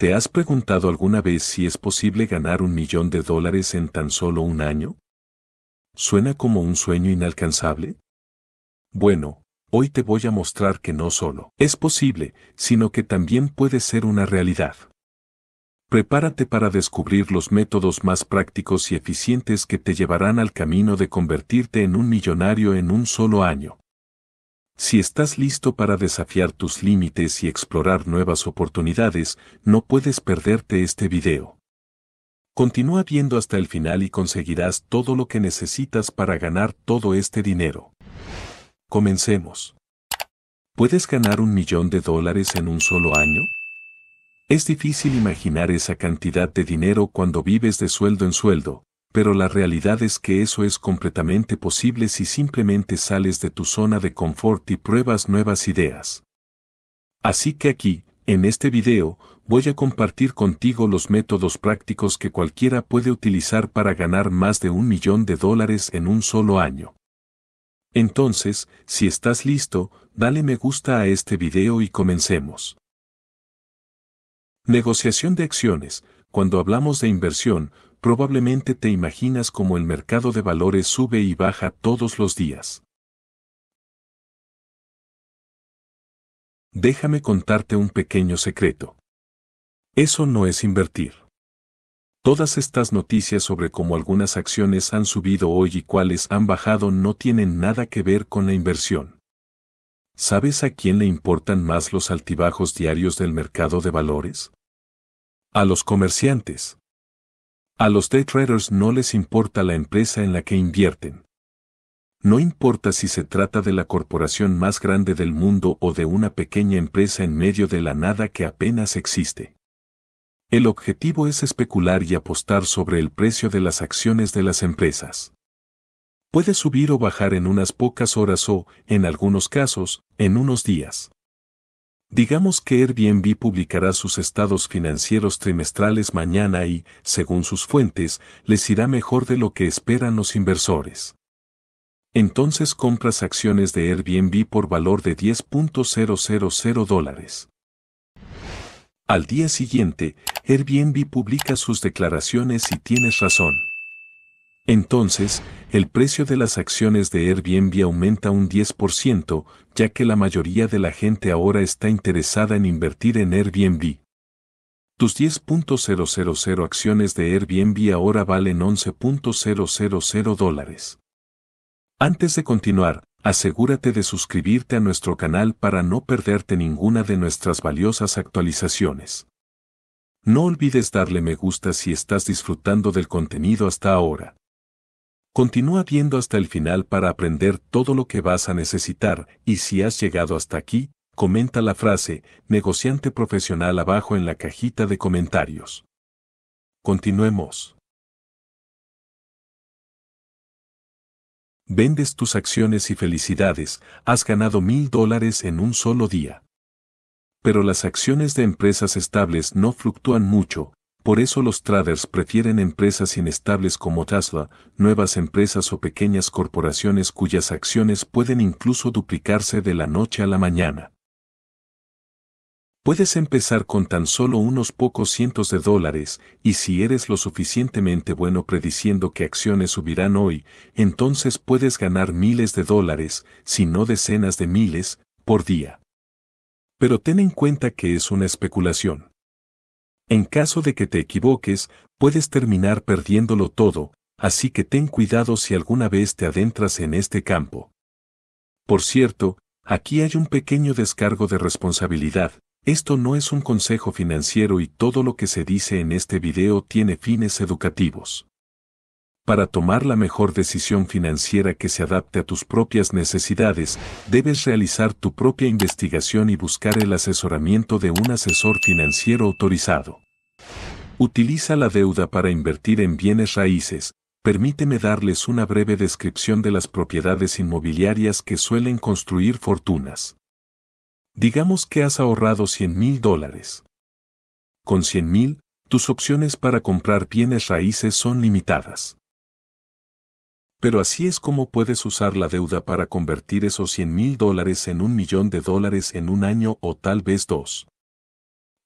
¿Te has preguntado alguna vez si es posible ganar un millón de dólares en tan solo un año? ¿Suena como un sueño inalcanzable? Bueno, hoy te voy a mostrar que no solo es posible, sino que también puede ser una realidad. Prepárate para descubrir los métodos más prácticos y eficientes que te llevarán al camino de convertirte en un millonario en un solo año. Si estás listo para desafiar tus límites y explorar nuevas oportunidades, no puedes perderte este video. Continúa viendo hasta el final y conseguirás todo lo que necesitas para ganar todo este dinero. Comencemos. ¿Puedes ganar un millón de dólares en un solo año? Es difícil imaginar esa cantidad de dinero cuando vives de sueldo en sueldo, pero la realidad es que eso es completamente posible si simplemente sales de tu zona de confort y pruebas nuevas ideas. Así que aquí, en este video, voy a compartir contigo los métodos prácticos que cualquiera puede utilizar para ganar más de un millón de dólares en un solo año. Entonces, si estás listo, dale me gusta a este video y comencemos. Negociación de acciones. Cuando hablamos de inversión, probablemente te imaginas cómo el mercado de valores sube y baja todos los días. Déjame contarte un pequeño secreto. Eso no es invertir. Todas estas noticias sobre cómo algunas acciones han subido hoy y cuáles han bajado no tienen nada que ver con la inversión. ¿Sabes a quién le importan más los altibajos diarios del mercado de valores? A los comerciantes. A los day traders no les importa la empresa en la que invierten. No importa si se trata de la corporación más grande del mundo o de una pequeña empresa en medio de la nada que apenas existe. El objetivo es especular y apostar sobre el precio de las acciones de las empresas. Puede subir o bajar en unas pocas horas o, en algunos casos, en unos días. Digamos que Airbnb publicará sus estados financieros trimestrales mañana y, según sus fuentes, les irá mejor de lo que esperan los inversores. Entonces compras acciones de Airbnb por valor de 10.000 dólares. Al día siguiente, Airbnb publica sus declaraciones y tienes razón. Entonces, el precio de las acciones de Airbnb aumenta un 10%, ya que la mayoría de la gente ahora está interesada en invertir en Airbnb. Tus 10.000 acciones de Airbnb ahora valen 11.000 dólares. Antes de continuar, asegúrate de suscribirte a nuestro canal para no perderte ninguna de nuestras valiosas actualizaciones. No olvides darle me gusta si estás disfrutando del contenido hasta ahora. Continúa viendo hasta el final para aprender todo lo que vas a necesitar y si has llegado hasta aquí, comenta la frase negociante profesional abajo en la cajita de comentarios. Continuemos. Vendes tus acciones y felicidades, has ganado mil dólares en un solo día. Pero las acciones de empresas estables no fluctúan mucho, por eso los traders prefieren empresas inestables como Tesla, nuevas empresas o pequeñas corporaciones cuyas acciones pueden incluso duplicarse de la noche a la mañana. Puedes empezar con tan solo unos pocos cientos de dólares, y si eres lo suficientemente bueno prediciendo que acciones subirán hoy, entonces puedes ganar miles de dólares, si no decenas de miles, por día. Pero ten en cuenta que es una especulación. En caso de que te equivoques, puedes terminar perdiéndolo todo, así que ten cuidado si alguna vez te adentras en este campo. Por cierto, aquí hay un pequeño descargo de responsabilidad, esto no es un consejo financiero y todo lo que se dice en este video tiene fines educativos. Para tomar la mejor decisión financiera que se adapte a tus propias necesidades, debes realizar tu propia investigación y buscar el asesoramiento de un asesor financiero autorizado. Utiliza la deuda para invertir en bienes raíces. Permíteme darles una breve descripción de las propiedades inmobiliarias que suelen construir fortunas. Digamos que has ahorrado 100 mil dólares. Con 100,000, mil, tus opciones para comprar bienes raíces son limitadas. Pero así es como puedes usar la deuda para convertir esos 100 mil dólares en un millón de dólares en un año o tal vez dos.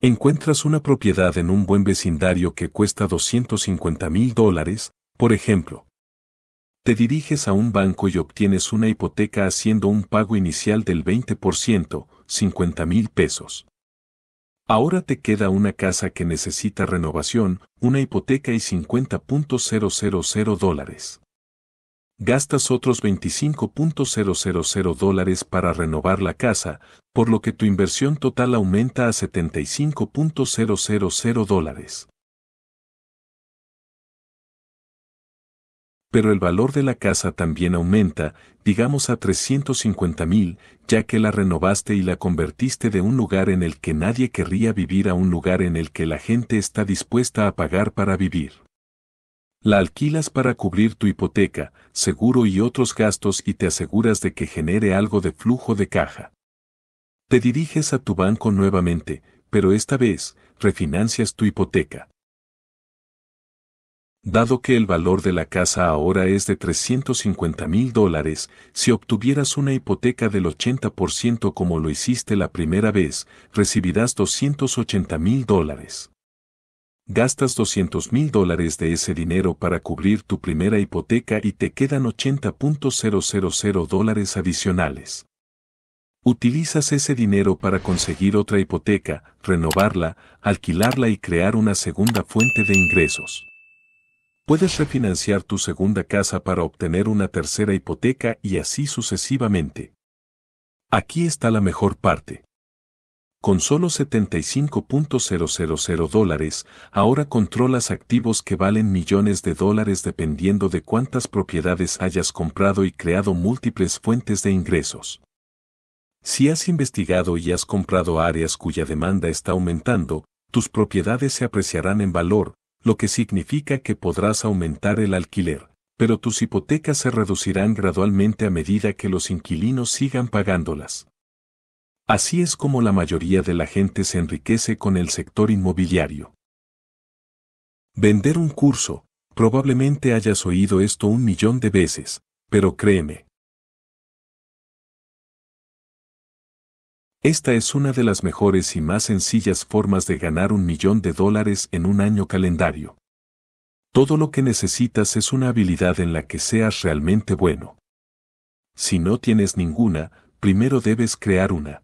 Encuentras una propiedad en un buen vecindario que cuesta 250 mil dólares, por ejemplo. Te diriges a un banco y obtienes una hipoteca haciendo un pago inicial del 20%, 50 mil pesos. Ahora te queda una casa que necesita renovación, una hipoteca y 50.000 dólares gastas otros 25.000 dólares para renovar la casa, por lo que tu inversión total aumenta a 75.000 dólares. Pero el valor de la casa también aumenta, digamos a 350.000, ya que la renovaste y la convertiste de un lugar en el que nadie querría vivir a un lugar en el que la gente está dispuesta a pagar para vivir. La alquilas para cubrir tu hipoteca, seguro y otros gastos y te aseguras de que genere algo de flujo de caja. Te diriges a tu banco nuevamente, pero esta vez, refinancias tu hipoteca. Dado que el valor de la casa ahora es de 350 mil dólares, si obtuvieras una hipoteca del 80% como lo hiciste la primera vez, recibirás 280 mil dólares gastas 200 mil dólares de ese dinero para cubrir tu primera hipoteca y te quedan 80.000 dólares adicionales. Utilizas ese dinero para conseguir otra hipoteca, renovarla, alquilarla y crear una segunda fuente de ingresos. Puedes refinanciar tu segunda casa para obtener una tercera hipoteca y así sucesivamente. Aquí está la mejor parte con solo 75.000 dólares, ahora controlas activos que valen millones de dólares dependiendo de cuántas propiedades hayas comprado y creado múltiples fuentes de ingresos. Si has investigado y has comprado áreas cuya demanda está aumentando, tus propiedades se apreciarán en valor, lo que significa que podrás aumentar el alquiler, pero tus hipotecas se reducirán gradualmente a medida que los inquilinos sigan pagándolas. Así es como la mayoría de la gente se enriquece con el sector inmobiliario. Vender un curso, probablemente hayas oído esto un millón de veces, pero créeme. Esta es una de las mejores y más sencillas formas de ganar un millón de dólares en un año calendario. Todo lo que necesitas es una habilidad en la que seas realmente bueno. Si no tienes ninguna, primero debes crear una.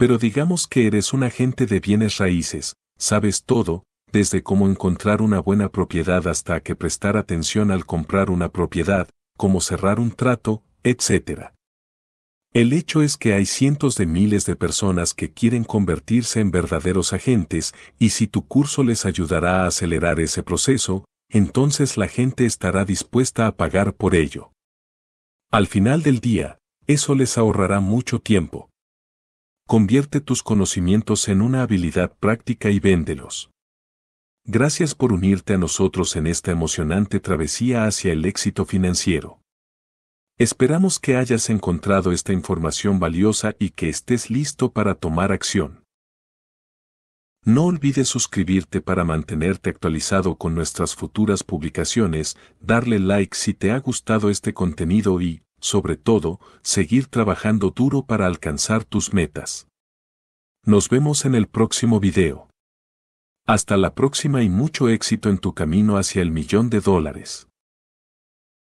Pero digamos que eres un agente de bienes raíces, sabes todo, desde cómo encontrar una buena propiedad hasta que prestar atención al comprar una propiedad, cómo cerrar un trato, etc. El hecho es que hay cientos de miles de personas que quieren convertirse en verdaderos agentes y si tu curso les ayudará a acelerar ese proceso, entonces la gente estará dispuesta a pagar por ello. Al final del día, eso les ahorrará mucho tiempo, Convierte tus conocimientos en una habilidad práctica y véndelos. Gracias por unirte a nosotros en esta emocionante travesía hacia el éxito financiero. Esperamos que hayas encontrado esta información valiosa y que estés listo para tomar acción. No olvides suscribirte para mantenerte actualizado con nuestras futuras publicaciones, darle like si te ha gustado este contenido y, sobre todo, seguir trabajando duro para alcanzar tus metas. Nos vemos en el próximo video. Hasta la próxima y mucho éxito en tu camino hacia el millón de dólares.